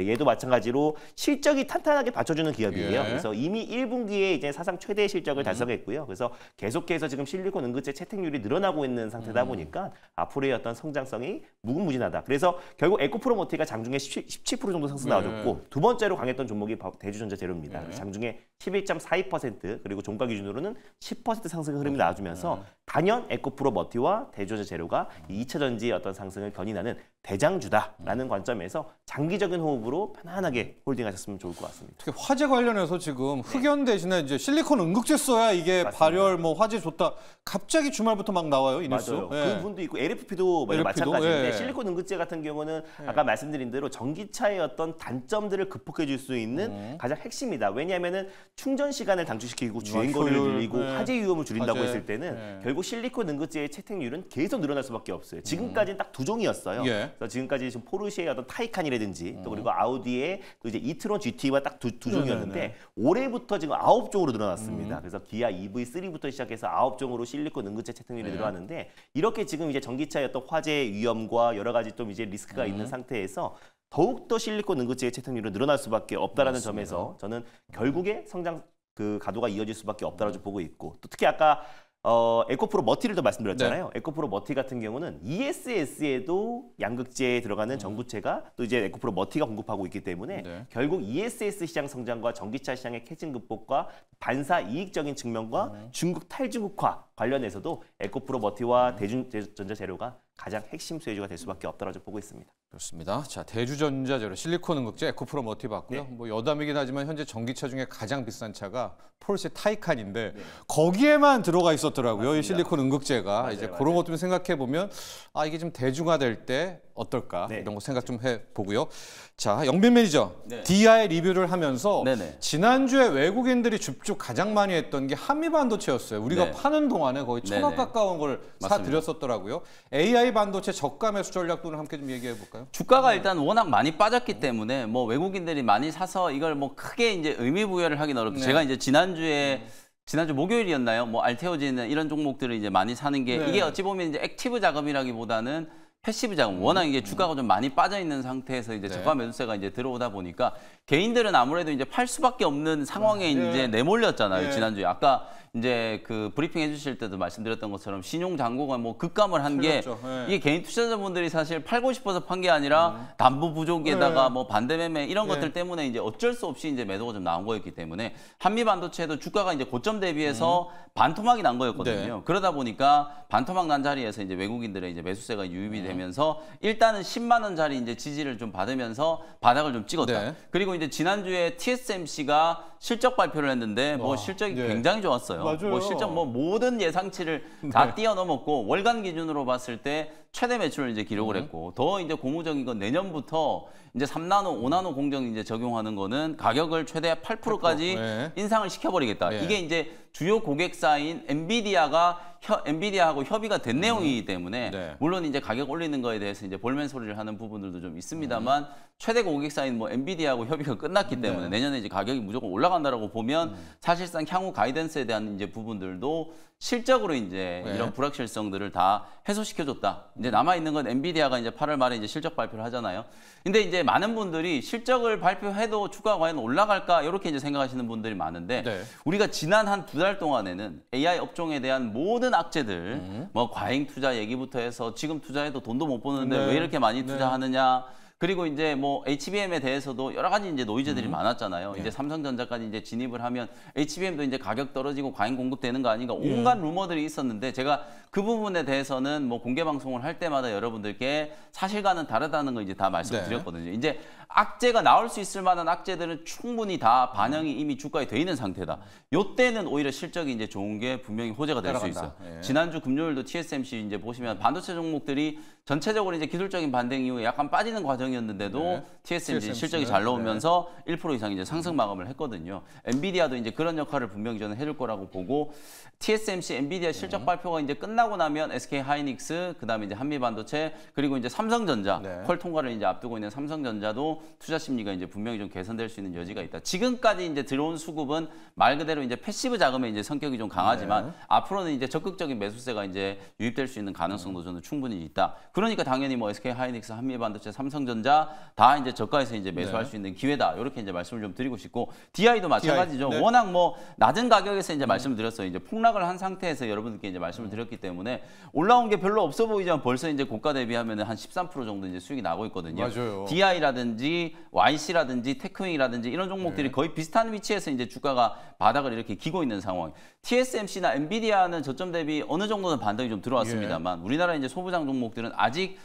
네, 얘도 마찬가지로 실적이 탄탄하게 받쳐주는 기업이에요. 예. 그래서 이미 1분기에 이제 사상 최대 실적을 음. 달성했고요. 그래서 계속해서 지금 실리콘 응급제 채택률이 늘어나고 있는 상태다 보니까 앞으로의 어떤 성장성이 무궁무진하다. 그래서 결국 에코프로 머티가 장중에 17% 정도 상승 네. 나와줬고 두 번째로 강했던 종목이 대주전자 재료입니다. 네. 장중에 11.42% 그리고 종가 기준으로는 10% 상승 흐름이 네. 나와주면서 단연 에코프로 머티와 대주전자 재료가 2차전지의 음. 어떤 상승을 견인하는 대장주다라는 관점에서 장기적인 호흡으로 편안하게 홀딩하셨으면 좋을 것 같습니다. 특히 화재 관련해서 지금 네. 흑연 대신에 이제 실리콘 응극제 써야 이게 맞습니다. 발열 뭐 화재 좋다 갑자기 주말부터 막 나와요 이뉴스. 맞아요. 예. 그 분도 있고 LFP도, 뭐 LFP도 마찬가지인데 예. 실리콘 응극제 같은 경우는 예. 아까 말씀드린 대로 전기차의 어떤 단점들을 극복해 줄 수 있는 음. 가장 핵심이다. 왜냐하면 충전 시간을 단축시키고 음, 주행 아, 거리를 늘리고 예. 화재 위험을 줄인다고 화재. 했을 때는 예. 결국 실리콘 응극제의 채택률은 계속 늘어날 수밖에 없어요. 지금까지는 음. 딱두 종이었어요. 예. 그래서 지금까지 지금 포르쉐의 어떤 타이칸이라든지 또 그리고 음. 아우디의 또 이제 이트론 GT와 딱두두 종이었는데 네네. 네, 네. 올해부터 지금 아홉 종으로 늘어났습니다. 음. 그래서 기아 EV3부터 시작해서 아홉 종으로 실리콘 응급체 채택률이 네. 늘어났는데 이렇게 지금 이제 전기차의 어떤 화재 위험과 여러 가지 좀 이제 리스크가 있는 음. 상태에서 더욱더 실리콘 응급체의 채택률은 늘어날 수밖에 없다라는 맞습니다. 점에서 저는 결국에 성장 그 가도가 이어질 수밖에 없다라고 보고 있고 또 특히 아까 어, 에코프로 머티를 더 말씀드렸잖아요. 네. 에코프로 머티 같은 경우는 ESS에도 양극재에 들어가는 음. 전구체가 또 이제 에코프로 머티가 공급하고 있기 때문에 네. 결국 ESS 시장 성장과 전기차 시장의 캐진 극복과 반사 이익적인 측면과 음. 중국 탈중국화 관련해서도 에코프로 머티와 음. 대중전자재료가 가장 핵심 소유주가 될 수밖에 없다라고 보고 있습니다. 그렇습니다. 자 대주전자 재료 실리콘 응극제 에코프로 머티 봤고요. 네. 뭐 여담이긴 하지만 현재 전기차 중에 가장 비싼 차가 폴세 타이칸인데 네. 거기에만 들어가 있었더라고요. 맞습니다. 이 실리콘 응극제가 맞아요, 이제 맞아요. 그런 것좀 생각해 보면 아 이게 좀 대중화될 때 어떨까 네. 이런 거 생각 좀 해보고요. 자, 영빈 매니저 네. DI 리뷰를 하면서 네네. 지난주에 외국인들이 줍줍 가장 많이 했던 게 한미 반도체였어요. 우리가 네. 파는 동안에 거의 천억 가까운 걸사드렸었더라고요 AI 반도체 저가 매수 전략 도는 함께 좀 얘기해 볼까요? 주가가 네. 일단 워낙 많이 빠졌기 때문에 뭐 외국인들이 많이 사서 이걸 뭐 크게 이제 의미 부여를 하긴 어렵고 네. 제가 이제 지난주에 지난주 목요일이었나요? 뭐 알테오젠 이런 종목들을 이제 많이 사는 게 네. 이게 어찌 보면 이제 액티브 자금이라기보다는 패시브 자금 음. 워낙 이게 주가가 좀 많이 빠져 있는 상태에서 이제 네. 저가 매수세가 이제 들어오다 보니까 개인들은 아무래도 이제 팔 수밖에 없는 상황에 아, 네. 이제 내몰렸잖아요 네. 지난주에 아까 이제 그 브리핑 해주실 때도 말씀드렸던 것처럼 신용 잔고가 뭐 급감을 한게 예. 이게 개인 투자자분들이 사실 팔고 싶어서 판 게 아니라 음. 담보 부족에다가 네. 뭐 반대 매매 이런 네. 것들 때문에 이제 어쩔 수 없이 이제 매도가 좀 나온 거였기 때문에 한미 반도체도 주가가 이제 고점 대비해서 음. 반토막이 난 거였거든요. 네. 그러다 보니까 반토막 난 자리에서 이제 외국인들의 이제 매수세가 유입이 네. 되면서 일단은 10만 원짜리 이제 지지를 좀 받으면서 바닥을 좀 찍었다. 네. 그리고 이제 지난주에 TSMC가 실적 발표를 했는데 뭐 와. 뭐 실적이 네. 굉장히 좋았어요. 맞아요. 뭐실제뭐 뭐 모든 예상치를 다 네. 뛰어넘었고 월간 기준으로 봤을 때 최대 매출을 이제 기록을 음. 했고 더 이제 고무적인 건 내년부터 이제 3나노, 5나노 공정 이제 적용하는 거는 가격을 최대 8%까지 8%, 예. 인상을 시켜버리겠다. 네. 이게 이제 주요 고객사인 엔비디아가 협, 엔비디아하고 협의가 된 음. 내용이기 때문에 네. 물론 이제 가격 올리는 거에 대해서 이제 볼멘 소리를 하는 부분들도 좀 있습니다만 최대 고객사인 뭐 엔비디아하고 협의가 끝났기 음. 때문에 내년에 이제 가격이 무조건 올라간다라고 보면 음. 사실상 향후 가이던스에 대한 이제 부분들도 실적으로 이제 네. 이런 불확실성들을 다 해소시켜줬다. 이제 남아있는 건 엔비디아가 이제 8월 말에 이제 실적 발표를 하잖아요. 근데 이제 많은 분들이 실적을 발표해도 주가 과연 올라갈까 이렇게 이제 생각하시는 분들이 많은데 네. 우리가 지난 한 두 달 동안에는 AI 업종에 대한 모든 악재들 음. 뭐 과잉 투자 얘기부터 해서 지금 투자해도 돈도 못 버는데 네. 왜 이렇게 많이 네. 투자하느냐 그리고 이제 뭐 HBM에 대해서도 여러 가지 이제 노이즈들이 음. 많았잖아요. 예. 이제 삼성전자까지 이제 진입을 하면 HBM도 이제 가격 떨어지고 과잉 공급되는 거 아닌가 예. 온갖 예. 루머들이 있었는데 제가 그 부분에 대해서는 뭐 공개 방송을 할 때마다 여러분들께 사실과는 다르다는 걸 이제 다 말씀드렸거든요. 네. 이제 악재가 나올 수 있을 만한 악재들은 충분히 다 반영이 이미 주가에 돼 있는 상태다. 요때는 오히려 실적이 이제 좋은 게 분명히 호재가 될 수 있어요. 예. 지난주 금요일도 TSMC 이제 보시면 반도체 종목들이 전체적으로 이제 기술적인 반등 이후에 약간 빠지는 과정이었는데도 네. TSMC, 실적이 잘 나오면서 네. 1% 이상 이제 상승 마감을 했거든요. 엔비디아도 이제 그런 역할을 분명히 저는 해줄 거라고 보고 TSMC, 엔비디아 네. 실적 네. 발표가 이제 끝나고 나면 SK 하이닉스, 그다음에 이제 한미 반도체 그리고 이제 삼성전자 네. 콜 통과를 이제 앞두고 있는 삼성전자도 투자 심리가 이제 분명히 좀 개선될 수 있는 여지가 있다. 지금까지 이제 들어온 수급은 말 그대로 이제 패시브 자금의 이제 성격이 좀 강하지만 네. 앞으로는 이제 적극적인 매수세가 이제 유입될 수 있는 가능성도 음. 저는 충분히 있다. 그러니까 당연히 뭐 SK 하이닉스, 한미반도체, 삼성전자 다 이제 저가에서 이제 매수할 네. 수 있는 기회다. 이렇게 이제 말씀을 좀 드리고 싶고 DI도 마찬가지죠. DI. 네. 워낙 뭐 낮은 가격에서 이제 음. 말씀드렸어요. 을 이제 폭락을 한 상태에서 여러분들께 이제 말씀을 음. 드렸기 때문에 올라온 게 별로 없어 보이지만 벌써 이제 고가 대비하면 한 13% 정도 이제 수익이 나고 있거든요. 맞아요. DI라든지 YC라든지 테크윙이라든지 이런 종목들이 네. 거의 비슷한 위치에서 이제 주가가 바닥을 이렇게 기고 있는 상황. TSMC나 엔비디아는 저점 대비 어느 정도는 반등이 좀 들어왔습니다만 예. 우리나라 이제 소부장 종목들은 아직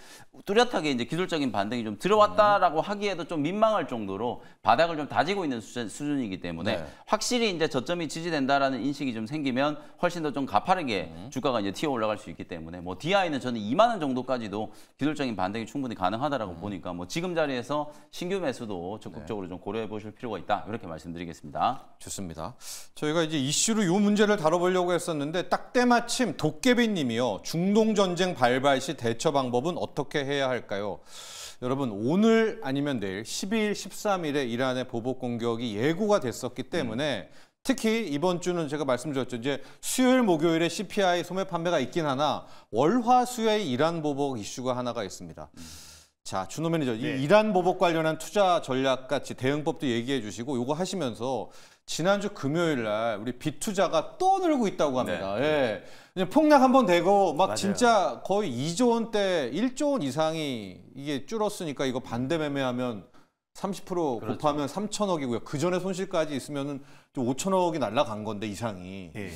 뚜렷하게 이제 기술적인 반등이 좀 들어왔다라고 하기에도 좀 민망할 정도로 바닥을 좀 다지고 있는 수준, 이기 때문에 네. 확실히 이제 저점이 지지된다라는 인식이 좀 생기면 훨씬 더 좀 가파르게 음. 주가가 이제 튀어 올라갈 수 있기 때문에 뭐 DI는 저는 2만 원 정도까지도 기술적인 반등이 충분히 가능하다라고 음. 보니까 뭐 지금 자리에서 신규 매수도 적극적으로 네. 좀 고려해 보실 필요가 있다 이렇게 말씀드리겠습니다. 좋습니다. 저희가 이제 이슈로 이 문제를 다뤄보려고 했었는데 딱 때마침 도깨비님이요 중동 전쟁 발발 시 대처 방 방법은 어떻게 해야 할까요? 여러분 오늘 아니면 내일 12일, 13일에 이란의 보복 공격이 예고가 됐었기 때문에 음. 특히 이번 주는 제가 말씀드렸죠. 이제 수요일, 목요일에 CPI 소매 판매가 있긴 하나 월화 수요에 이란 보복 이슈가 하나가 있습니다. 음. 자, 준호 매니저, 네. 이 이란 보복 관련한 투자 전략 같이 대응법도 얘기해 주시고 요거 하시면서 지난주 금요일 날 우리 비투자가 또 늘고 있다고 합니다. 네. 예. 폭락 한 번 되고 막 맞아요. 진짜 거의 2조 원대 1조 원 이상이 이게 줄었으니까 이거 반대 매매하면 30% 그렇죠. 곱하면 3천억이고요. 그 전에 손실까지 있으면은 5천억이 날라간 건데 이상이. 예.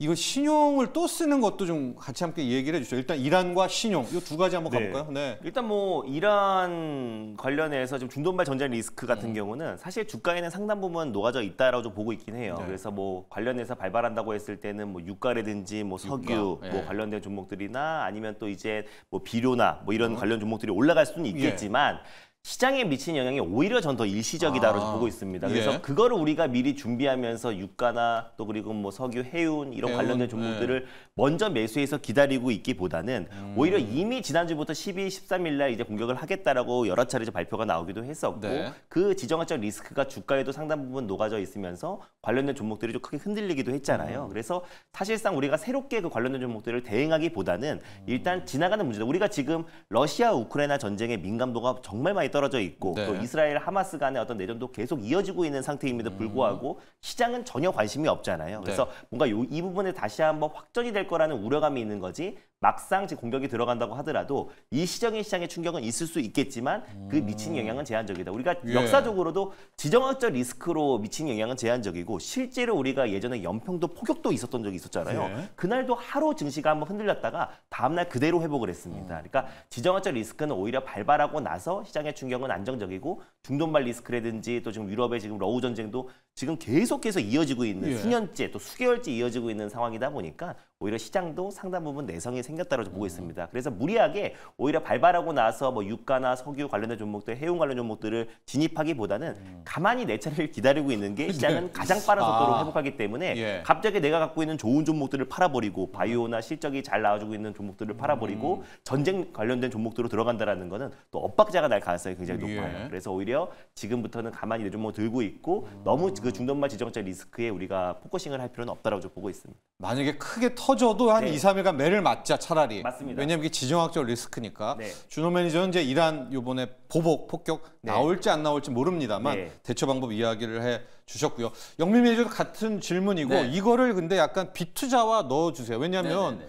이거 신용을 또 쓰는 것도 좀 같이 함께 얘기를 해주죠. 일단 이란과 신용 이 두 가지 한번 네. 가볼까요? 네. 네. 일단 뭐 이란 관련해서 지금 중돈발 전자 리스크 같은 음. 경우는 사실 주가에는 상당 부분 녹아져 있다라고 좀 보고 있긴 해요. 네. 그래서 뭐 관련해서 발발한다고 했을 때는 뭐 유가라든지 뭐 석유 유가. 뭐 예. 관련된 종목들이나 아니면 또 이제 뭐 비료나 뭐 이런 음. 관련 종목들이 올라갈 수는 예. 있겠지만. 예. 시장에 미치는 영향이 오히려 전 더 일시적이다로 아, 보고 있습니다. 그래서 예. 그거를 우리가 미리 준비하면서 유가나 또 그리고 뭐 석유, 해운 이런 해운, 관련된 예. 종목들을 네. 먼저 매수해서 기다리고 있기보다는 음. 오히려 이미 지난주부터 12, 13일 날 이제 공격을 하겠다라고 여러 차례 발표가 나오기도 했었고 네. 그 지정학적 리스크가 주가에도 상당 부분 녹아져 있으면서 관련된 종목들이 좀 크게 흔들리기도 했잖아요. 음. 그래서 사실상 우리가 새롭게 그 관련된 종목들을 대응하기보다는 음. 일단 지나가는 문제다. 우리가 지금 러시아 우크라이나 전쟁의 민감도가 정말 많이 떨어져 있고 네. 또 이스라엘 하마스 간의 어떤 내전도 계속 이어지고 있는 상태임에도 음. 불구하고 음. 시장은 전혀 관심이 없잖아요. 네. 그래서 네. 뭔가 요, 이 부분에 다시 한번 확전이 될 거라는 우려감이 있는 거지 막상 지 공격이 들어간다고 하더라도 이시장의 시장의 충격은 있을 수 있겠지만 그 음. 미친 영향은 제한적이다. 우리가 예. 역사적으로도 지정학적 리스크로 미친 영향은 제한적이고 실제로 우리가 예전에 연평도 폭격도 있었던 적이 있었잖아요. 예. 그날도 하루 증시가 한번 흔들렸다가 다음날 그대로 회복을 했습니다. 음. 그러니까 지정학적 리스크는 오히려 발발하고 나서 시장의 충격은 안정적이고 중동발 리스크라든지 또 지금 유럽의 지금 러우 전쟁도 지금 계속해서 이어지고 있는 예. 수년째 또 수개월째 이어지고 있는 상황이다 보니까 오히려 시장도 상당 부분 내성이 생겼다고 보고 있습니다. 그래서 무리하게 오히려 발발하고 나서 뭐 유가나 석유 관련된 종목들, 해운 관련 종목들을 진입하기보다는 음. 가만히 내 차를 례 기다리고 있는 게 시장은 네. 가장 빠른 속도로 아. 회복하기 때문에 예. 갑자기 내가 갖고 있는 좋은 종목들을 팔아버리고 바이오나 실적이 잘 나와주고 있는 종목들을 팔아버리고 음. 전쟁 관련된 종목들로 들어간다라는 거는 또 엇박자가 날 가능성이 굉장히 예. 높아요. 예. 그래서 오히려 지금부터는 가만히 내 종목 들고 있고 음. 너무 그중동마 지정적 리스크에 우리가 포커싱을 할 필요는 없다라고 보고 있습니다. 만약에 크게 터 커져도 한 네. 2, 3일간 매를 맞자 차라리. 맞습니다. 왜냐면 하 이게 지정학적 리스크니까. 네. 준호 매니저는 이제 이란 요번에 보복 폭격 네. 나올지 안 나올지 모릅니다만 네. 대처 방법 이야기를 해 주셨고요. 영민 매니저도 같은 질문이고 네. 이거를 근데 약간 비투자와 넣어 주세요. 왜냐면 하 네,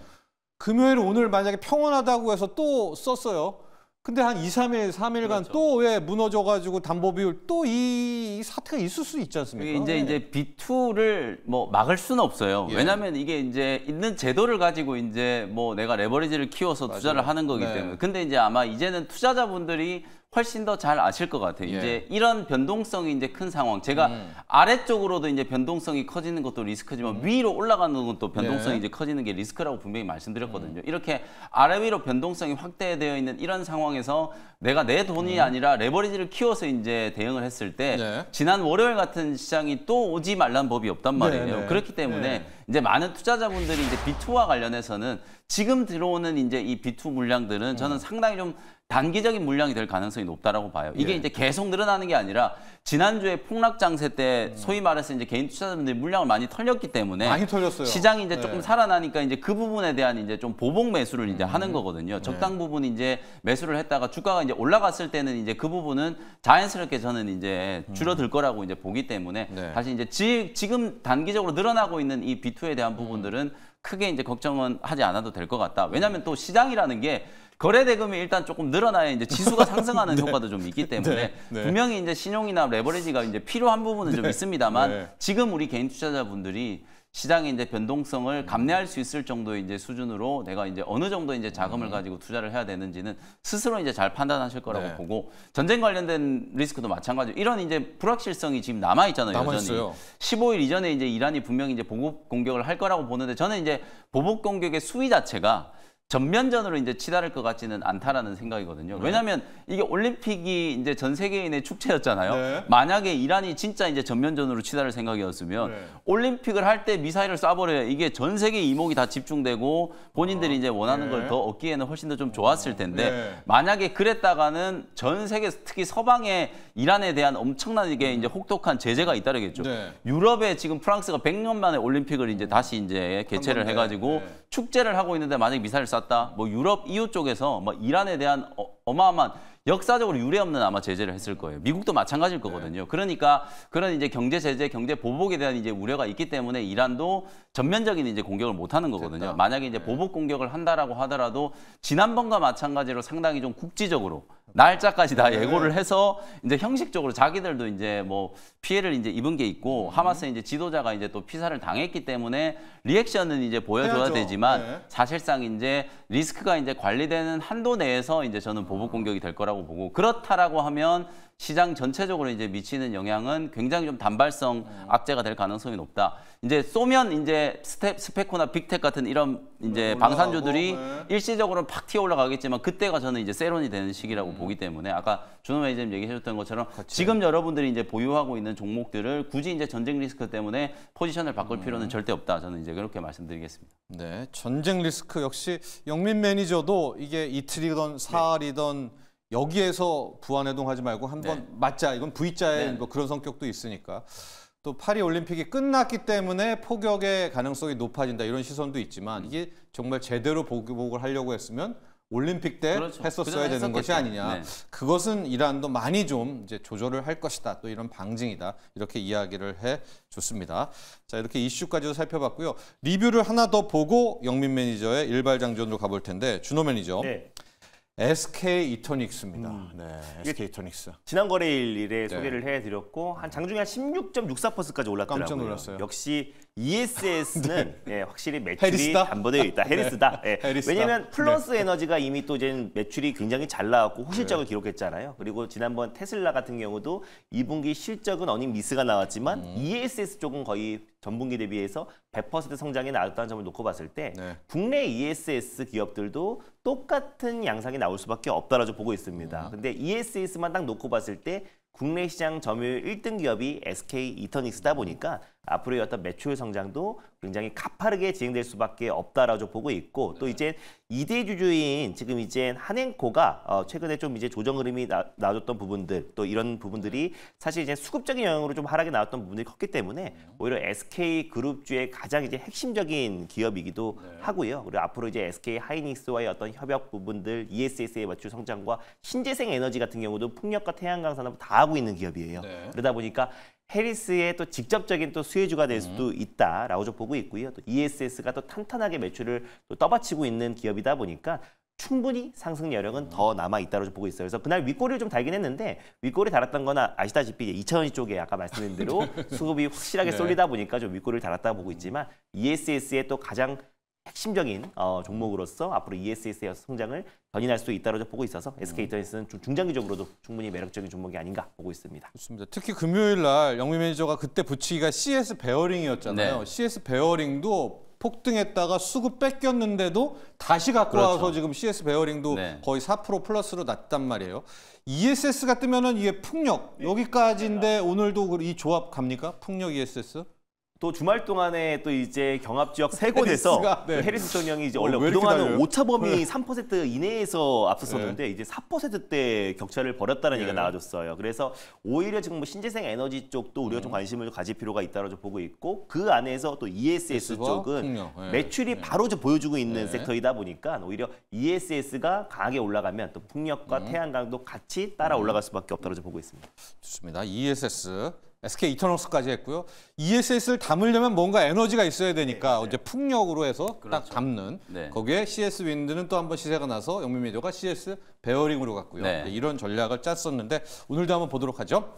금요일 오늘 만약에 평온하다고 해서 또 썼어요. 근데 한 2, 3일, 3일간 그렇죠. 또왜 무너져가지고 담보 비율 또 이 사태가 있을 수 있지 않습니까? 이제 이제 B2를 뭐 막을 수는 없어요. 예. 왜냐하면 이게 이제 있는 제도를 가지고 이제 뭐 내가 레버리지를 키워서 맞아요. 투자를 하는 거기 네. 때문에. 근데 이제 아마 이제는 투자자분들이 훨씬 더 잘 아실 것 같아요. 예. 이제 이런 변동성이 이제 큰 상황. 제가 음. 아래쪽으로도 이제 변동성이 커지는 것도 리스크지만 음. 위로 올라가는 것도 변동성이 예. 이제 커지는 게 리스크라고 분명히 말씀드렸거든요. 음. 이렇게 아래 위로 변동성이 확대되어 있는 이런 상황에서 내가 내 돈이 음. 아니라 레버리지를 키워서 이제 대응을 했을 때 예. 지난 월요일 같은 시장이 또 오지 말란 법이 없단 말이에요. 네네. 네. 그렇기 때문에 이제 많은 투자자분들이 이제 B2와 관련해서는 지금 들어오는 이제 이 B2 물량들은 저는 음. 상당히 좀 단기적인 물량이 될 가능성이 높다라고 봐요. 이게 예. 이제 계속 늘어나는 게 아니라 지난주에 폭락 장세 때 음. 소위 말해서 이제 개인 투자자분들이 물량을 많이 털렸기 때문에 많이 털렸어요. 시장이 이제 조금 예. 살아나니까 이제 그 부분에 대한 이제 좀 보복 매수를 이제 음. 하는 거거든요. 적당 예. 부분 이제 매수를 했다가 주가가 이제 올라갔을 때는 이제 그 부분은 자연스럽게 저는 이제 음. 줄어들 거라고 이제 보기 때문에 네. 다시 이제 지, 지금 단기적으로 늘어나고 있는 이 B2에 대한 음. 부분들은 크게 이제 걱정은 하지 않아도 될 것 같다. 왜냐하면 또 시장이라는 게 거래 대금이 일단 조금 늘어나야 이제 지수가 네. 상승하는 네. 효과도 좀 있기 때문에 네. 네. 분명히 이제 신용이나 레버리지가 이제 필요한 부분은 좀 네. 있습니다만 지금 우리 개인 투자자분들이 시장의 이제 변동성을 감내할 수 있을 정도의 이제 수준으로 내가 이제 어느 정도 이제 자금을 음. 가지고 투자를 해야 되는지는 스스로 이제 잘 판단하실 거라고 네. 보고 전쟁 관련된 리스크도 마찬가지. 이런 이제 불확실성이 지금 남아 있잖아요. 남아있어요. 15일 이전에 이제 이란이 분명히 이제 보복 공격을 할 거라고 보는데 저는 이제 보복 공격의 수위 자체가 전면전으로 이제 치달을 것 같지는 않다라는 생각이거든요. 네. 왜냐하면 이게 올림픽이 이제 전 세계인의 축제였잖아요. 네. 만약에 이란이 진짜 이제 전면전으로 치달을 생각이었으면 네. 올림픽을 할 때 미사일을 쏴버려요. 이게 전 세계 이목이 다 집중되고 본인들이 어, 이제 원하는 네. 예. 걸더 얻기에는 훨씬 더 좀 좋았을 아, 텐데 네. 만약에 그랬다가는 전 세계 특히 서방의 이란에 대한 엄청난이게 이제 혹독한 제재가 잇따르겠죠. 네. 유럽에 지금 프랑스가 100년 만에 올림픽을 이제 다시 이제 개최를 해가지고 축제를 하고 있는데 만약 에 미사일 쏴 있었다. 뭐 유럽 이웃 쪽에서 뭐 이란에 대한 어, 어마어마한 역사적으로 유례없는 아마 제재를 했을 거예요. 미국도 마찬가지일 거거든요. 네. 그러니까 그런 이제 경제 제재, 경제 보복에 대한 이제 우려가 있기 때문에 이란도 전면적인 이제 공격을 못 하는 거거든요. 됐다. 만약에 이제 네. 보복 공격을 한다라고 하더라도 지난번과 마찬가지로 상당히 좀 국지적으로 날짜까지 다 네. 예고를 해서 이제 형식적으로 자기들도 이제 뭐 피해를 이제 입은 게 있고 음. 하마스 이제 지도자가 이제 또 피살을 당했기 때문에 리액션은 이제 보여줘야 해야죠. 되지만 네. 사실상 이제 리스크가 이제 관리되는 한도 내에서 이제 저는 보복 공격이 될 거라고 거라고 보고 그렇다라고 하면 시장 전체적으로 이제 미치는 영향은 굉장히 좀 단발성 음. 악재가 될 가능성이 높다. 이제 쏘면 이제 스텝, 스펙코나 빅텍 같은 이런 이제 네, 방산주들이 네. 일시적으로 팍 튀어 올라가겠지만 그때가 저는 이제 세론이 되는 시기라고 음. 보기 때문에 아까 준호 매니저님 얘기해줬던 것처럼 그치. 그렇죠. 지금 여러분들이 이제 보유하고 있는 종목들을 굳이 이제 전쟁 리스크 때문에 포지션을 바꿀 음. 필요는 절대 없다. 저는 이제 그렇게 말씀드리겠습니다. 네, 전쟁 리스크 역시 영민 매니저도 이게 이틀이던 사흘이던 네. 여기에서 부안해동 하지 말고 한번 네. 맞자 이건 V자의 네. 뭐 그런 성격도 있으니까 또 파리 올림픽이 끝났기 때문에 포격의 가능성이 높아진다 이런 시선도 있지만 음. 이게 정말 제대로 보복을 하려고 했으면 올림픽 때 그렇죠. 했었어야 되는 것이 아니냐. 네. 그것은 이란도 많이 좀 이제 조절을 할 것이다. 또 이런 방증이다. 이렇게 이야기를 해 줬습니다. 자, 이렇게 이슈까지도 살펴봤고요. 리뷰를 하나 더 보고 영민 매니저의 일발장전으로 가볼 텐데 준호 매니저. 네. SK 이토닉스입니다 음. 네, SK 이터닉스. 지난 거래일에 네. 소개를 해드렸고 한 장중에 한 16.64%까지 올랐더라고요. 깜짝 놀랐어요. 역시 ESS는 네. 예, 확실히 매출이 해 담보되어 있다. 헤리스다. 네. 예. 왜냐하면 네. 플러스 네. 에너지가 이미 또 이제 매출이 굉장히 잘 나왔고 호실적을 네. 기록했잖아요. 그리고 지난번 테슬라 같은 경우도 2분기 실적은 어닝 미스가 나왔지만 음. ESS 쪽은 거의 전분기 대비해서 100% 성장이 나왔다는 점을 놓고 봤을 때 네. 국내 ESS 기업들도 똑같은 양상이 나올 수밖에 없다라고 보고 있습니다. 음. 근데 ESS만 딱 놓고 봤을 때 국내 시장 점유율 1등 기업이 SK 이터닉스다 보니까 음. 앞으로의 어떤 매출 성장도 굉장히 가파르게 진행될 수밖에 없다라고 보고 있고 네. 또 이제 이대 주주인 지금 이제 한행코가 어 최근에 좀 이제 조정 흐름이 나, 나줬던 부분들 또 이런 부분들이 사실 이제 수급적인 영향으로 좀 하락이 나왔던 부분들이 컸기 때문에 네. 오히려 SK 그룹주의 가장 이제 핵심적인 기업이기도 네. 하고요. 그리고 앞으로 이제 SK 하이닉스와의 어떤 협약 부분들 ESS의 매출 성장과 신재생 에너지 같은 경우도 풍력과 태양광 산업 다 하고 있는 기업이에요. 네. 그러다 보니까 해리스의 또 직접적인 또 수혜주가 될 수도 있다라고 좀 보고 있고요. 또 ESS가 또 탄탄하게 매출을 또 떠받치고 있는 기업이다 보니까 충분히 상승 여력은 음. 더 남아 있다고 보고 있어요. 그래서 그날 윗꼬리를 좀 달긴 했는데 윗꼬리 달았던 거나 아시다시피 2천원 쪽에 아까 말씀드린 대로 수급이 확실하게 네. 쏠리다 보니까 좀 윗꼬리를 달았다 고 보고 있지만 ESS의 또 가장 핵심적인 어, 종목으로서 앞으로 ESS의 성장을 견인할 수 있다고 보고 있어서 SK 이터넷은 좀 중장기적으로도 충분히 매력적인 종목이 아닌가 보고 있습니다. 좋습니다. 특히 금요일 날 영미 매니저가 그때 붙이기가 CS 베어링이었잖아요. 네. CS 베어링도 폭등했다가 수급 뺏겼는데도 다시 갖고 그렇죠. 와서 지금 CS 베어링도 네. 거의 4% 플러스로 났단 말이에요. ESS가 뜨면 이게 풍력 예. 여기까지인데 오늘도 그 이 조합 갑니까? 풍력 ESS? 또 주말 동안에 또 이제 경합 지역 세 곳에서 네. 해리스 총령이 이제 어, 원래 어, 그동안은 오차범위 3% 이내에서 앞섰었는데 네. 이제 4%대 격차를 벌였다는 네. 얘기가 나와줬어요. 그래서 오히려 지금 뭐 신재생 에너지 쪽도 우리가 음. 좀 네. 관심을 가질 필요가 있다고 좀 보고 있고 그 안에서 또 ESS 쪽은 네. 매출이 네. 바로 좀 보여주고 있는 섹터이다 보니까 오히려 ESS가 강하게 올라가면 또 풍력과 음. 태양광도 같이 따라 음. 올라갈 수밖에 없다고 좀 보고 있습니다. 좋습니다. ESS SK 이터널스까지 했고요. ESS를 담으려면 뭔가 에너지가 있어야 되니까 네, 네. 이제 풍력으로 해서 그렇죠. 딱 담는 네. 거기에 CS 윈드는 또 한 번 시세가 나서 영민미디어가 CS 베어링으로 갔고요. 네. 이런 전략을 짰었는데 오늘도 한번 보도록 하죠.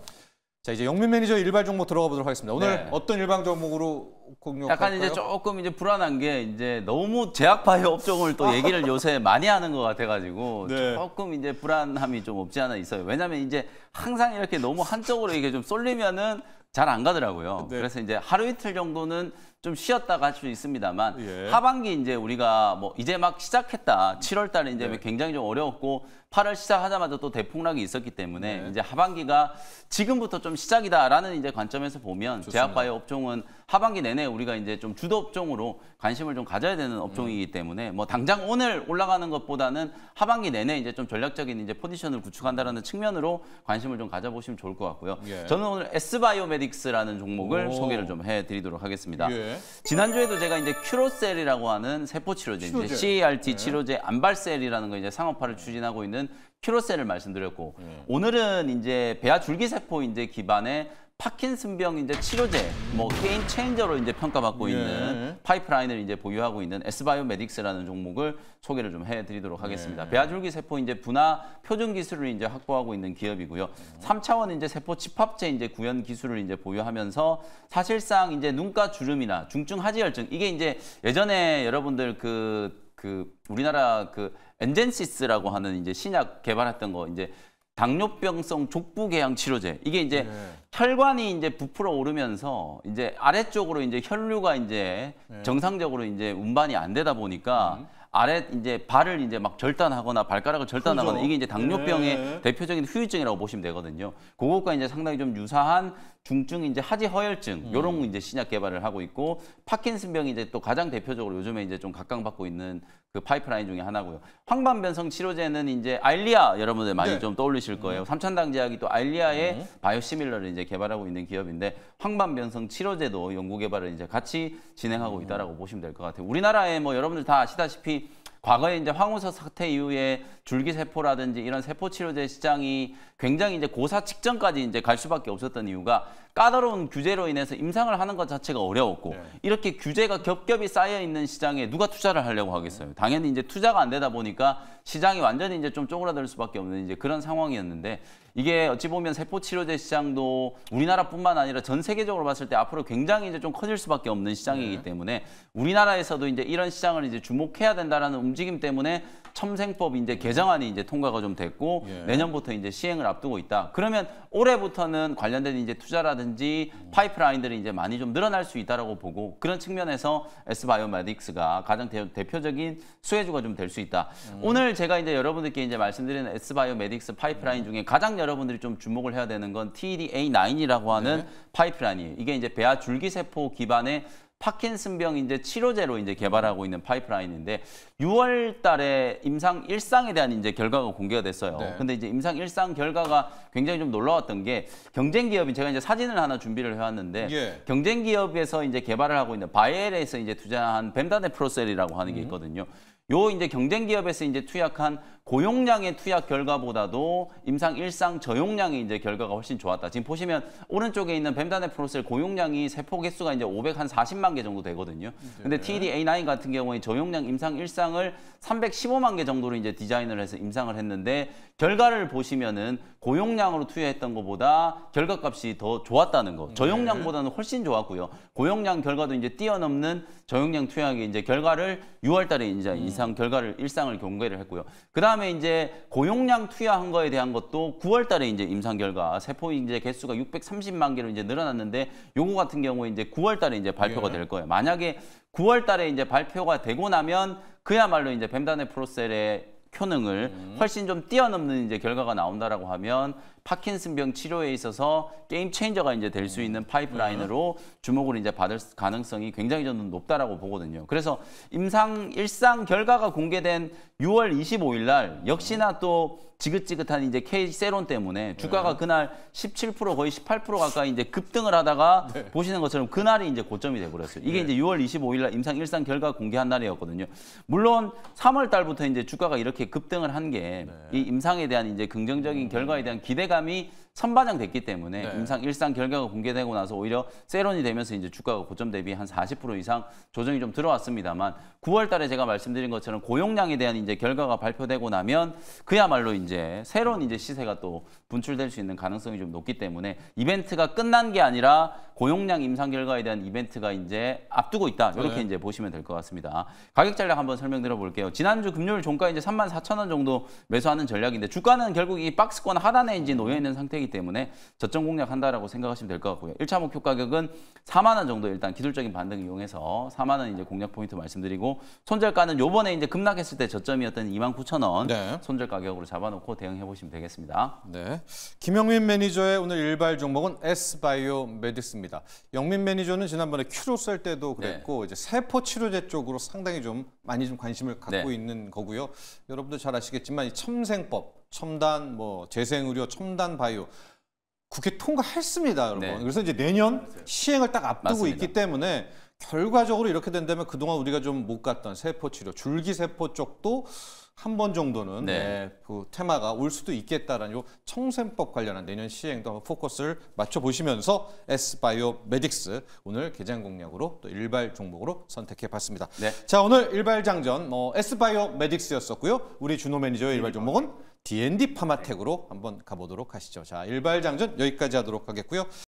자 이제 영민 매니저 일발 종목 들어가 보도록 하겠습니다. 오늘 네. 어떤 일방 종목으로 공략? 약간 할까요? 이제 조금 이제 불안한 게 이제 너무 제약파이 업종을 또 얘기를 요새 많이 하는 것 같아가지고 네. 조금 이제 불안함이 좀 없지 않아 있어요. 왜냐하면 이제 항상 이렇게 너무 한쪽으로 이게 좀 쏠리면은 잘 안 가더라고요. 네. 그래서 이제 하루 이틀 정도는 좀 쉬었다가 할수 있습니다만 예. 하반기 이제 우리가 뭐 이제 막 시작했다. 7월 달에 이제 네. 굉장히 좀 어려웠고 8월 시작하자마자 또 대폭락이 있었기 때문에 네. 이제 하반기가 지금부터 좀 시작이다라는 이제 관점에서 보면 좋습 제약바이오 업종은 하반기 내내 우리가 이제 좀 주도 업종으로 관심을 좀 가져야 되는 업종이기 음. 때문에 뭐 당장 오늘 올라가는 것보다는 하반기 내내 이제 좀 전략적인 이제 포지션을 구축한다라는 측면으로 관심을 좀 가져보시면 좋을 것 같고요. 예. 저는 오늘 S바이오메딕스라는 종목을 오. 소개를 좀 해드리도록 하겠습니다. 예. 지난주에도 제가 이제 큐로셀이라고 하는 세포 치료제, 치료제. 이제 CART 네. 치료제 안발셀이라는 거 이제 상업화를 추진하고 있는 큐로셀을 말씀드렸고 네. 오늘은 이제 배아 줄기 세포 이제 기반의 파킨슨병 이제 치료제, 뭐 게임 체인저로 이제 평가받고 예. 있는 파이프라인을 이제 보유하고 있는 에스바이오메딕스라는 종목을 소개를 좀 해드리도록 하겠습니다. 예. 배아줄기 세포 이제 분화 표준 기술을 이제 확보하고 있는 기업이고요. 3차원 이제 세포 집합체 이제 구현 기술을 이제 보유하면서 사실상 이제 눈가 주름이나 중증 하지혈증 이게 이제 예전에 여러분들 그그 그 우리나라 그 엔젠시스라고 하는 이제 신약 개발했던 거 이제 당뇨병성 족부궤양 치료제 이게 이제 네. 혈관이 이제 부풀어 오르면서 이제 아래쪽으로 이제 혈류가 이제 네. 정상적으로 이제 운반이 안 되다 보니까 음. 아래 이제 발을 이제 막 절단하거나 발가락을 절단하거나 그죠 이게 이제 당뇨병의 네. 대표적인 후유증이라고 보시면 되거든요. 그것과 이제 상당히 좀 유사한 중증 이제 하지 허혈증 음. 요런 음. 이제 신약 개발을 하고 있고 파킨슨병이 이제 또 가장 대표적으로 요즘에 이제 좀 각광받고 있는 그 파이프라인 중에 하나고요. 황반변성 치료제는 이제 알리아 여러분들 많이 네. 좀 떠올리실 음. 거예요. 삼천당제약이 또 알리아의 음. 바이오시밀러를 이제 개발하고 있는 기업인데 황반변성 치료제도 연구 개발을 이제 같이 진행하고 음. 있다라고 보시면 될 것 같아요. 우리나라에 뭐 여러분들 다 아시다시피 과거에 이제 황우석 사태 이후에 줄기세포라든지 이런 세포치료제 시장이 굉장히 이제 고사 직전까지 이제 갈 수밖에 없었던 이유가 까다로운 규제로 인해서 임상을 하는 것 자체가 어려웠고 네. 이렇게 규제가 겹겹이 쌓여 있는 시장에 누가 투자를 하려고 하겠어요. 당연히 이제 투자가 안 되다 보니까 시장이 완전히 이제 좀 쪼그라들 수밖에 없는 이제 그런 상황이었는데 이게 어찌 보면 세포 치료제 시장도 우리나라뿐만 아니라 전 세계적으로 봤을 때 앞으로 굉장히 이제 좀 커질 수밖에 없는 시장이기 네. 때문에 우리나라에서도 이제 이런 시장을 이제 주목해야 된다라는 움직임 때문에 첨생법 이제 개정안이 이제 통과가 좀 됐고 네. 내년부터 이제 시행을 앞두고 있다. 그러면 올해부터는 관련된 이제 투자라든지 파이프라인들이 이제 많이 좀 늘어날 수 있다라고 보고 그런 측면에서 S바이오메딕스가 가장 대, 표적인 수혜주가 좀 될 수 있다. 음. 오늘 제가 이제 여러분들께 이제 말씀드리는 S바이오메딕스 파이프라인 음. 중에 가장 여러분들이 좀 주목을 해야 되는 건 TDA9이라고 하는 네. 파이프라인이에요. 이게 이제 배아 줄기세포 기반의 파킨슨병 이제 치료제로 이제 개발하고 있는 파이프라인인데 6월 달에 임상 일상에 대한 이제 결과가 공개가 됐어요. 네. 근데 이제 임상 일상 결과가 굉장히 좀 놀라웠던 게 경쟁 기업이 제가 이제 사진을 하나 준비를 해 왔는데 예. 경쟁 기업에서 이제 개발을 하고 있는 바이엘에서 이제 투자한 벤다네프로셀이라고 하는 게 음. 있거든요. 요 이제 경쟁 기업에서 이제 투약한 고용량의 투약 결과보다도 임상 일상 저용량의 이제 결과가 훨씬 좋았다. 지금 보시면 오른쪽에 있는 뱀다네 프로셀 고용량이 세포 개수가 이제 540만 개 정도 되거든요. 네. 근데 TDA9 같은 경우에 저용량 임상 일상을 315만 개 정도로 이제 디자인을 해서 임상을 했는데 결과를 보시면은 고용량으로 투여했던 것보다 결과값이 더 좋았다는 거. 네. 저용량보다는 훨씬 좋았고요. 고용량 결과도 이제 뛰어넘는 저용량 투약의 이제 결과를 6월 달에 이제 음. 이상 결과를 일상을 경계를 했고요. 그다음 그다음에 이제 고용량 투여한 거에 대한 것도 9월 달에 이제 임상 결과 세포 인제 개수가 630만 개로 이제 늘어났는데 요거 같은 경우에 이제 9월 달에 이제 발표가 예. 될 거예요. 만약에 9월 달에 이제 발표가 되고 나면 그야말로 이제 뱀단의 프로셀의 효능을 음. 훨씬 좀 뛰어넘는 이제 결과가 나온다라고 하면 파킨슨병 치료에 있어서 게임 체인저가 이제 될 수 있는 파이프라인으로 음. 주목을 이제 받을 가능성이 굉장히 저는 높다라고 보거든요. 그래서 임상 일상 결과가 공개된 6월 25일 날 역시나 또 지긋지긋한 이제 K 세론 때문에 네. 주가가 그날 17% 거의 18% 가까이 이제 급등을 하다가 네. 보시는 것처럼 그날이 이제 고점이 돼 버렸어요. 이게 네. 이제 6월 25일 날 임상 일상 결과 공개한 날이었거든요. 물론 3월 달부터 이제 주가가 이렇게 급등을 한 게이 네. 임상에 대한 이제 긍정적인 음. 결과에 대한 기대감이 선반영됐기 때문에 네. 임상 일상 결과가 공개되고 나서 오히려 세론이 되면서 이제 주가가 고점 대비 한 40% 이상 조정이 좀 들어왔습니다만 9월 달에 제가 말씀드린 것처럼 고용량에 대한 이제 결과가 발표되고 나면 그야말로 이제 새로운 이제 시세가 또 분출될 수 있는 가능성이 좀 높기 때문에 이벤트가 끝난 게 아니라 고용량 임상 결과에 대한 이벤트가 이제 앞두고 있다. 이렇게 네. 이제 보시면 될 것 같습니다. 가격 전략 한번 설명드려 볼게요. 지난주 금요일 종가 이제 3 0 0 0원 정도 매수하는 전략인데 주가는 결국 이 박스권 하단에 이제 놓여 있는 상태이기 때문에 저점 공략한다라고 생각하시면 될 것 같고요. 1차 목표 가격은 4만 원 정도 일단 기술적인 반등 이용해서 4만 원 이제 공략 포인트 말씀드리고 손절가는 요번에 이제 급락했을 때 저점이었던 2 9 0 0 0원 네. 손절 가격으로 잡아놓고 대응해 보시면 되겠습니다. 네. 김영민 매니저의 오늘 일발 종목은 S바이오 메디스입니다. 겁니다. 영민 매니저는 지난번에 큐로쓸 때도 네. 그랬고 네. 이제 세포 치료제 쪽으로 상당히 좀 많이 좀 관심을 네. 갖고 네. 있는 거고요. 여러분도 잘 아시겠지만 이 첨생법, 첨단 뭐 재생 의료, 첨단 바이오 국회 통과했습니다, 여러분. 네. 그래서 이제 내년 시행을 딱 앞두고 맞습니다. 있기 때문에 결과적으로 이렇게 된다면 그동안 우리가 좀 못 갔던 세포 치료, 줄기세포 쪽도 한번 정도는 네. 네, 그 테마가 올 수도 있겠다라는 요 청샘법 관련한 내년 시행도 포커스를 맞춰 보시면서 S바이오 메딕스 오늘 개장 공략으로 또 일발 종목으로 선택해 봤습니다. 네. 자, 오늘 일발 장전 뭐 S바이오 메딕스였었고요. 우리 주노 매니저의 일발 종목은 D&D 파마텍으로 한번 가보도록 하시죠. 자, 일발 장전 여기까지 하도록 하겠고요.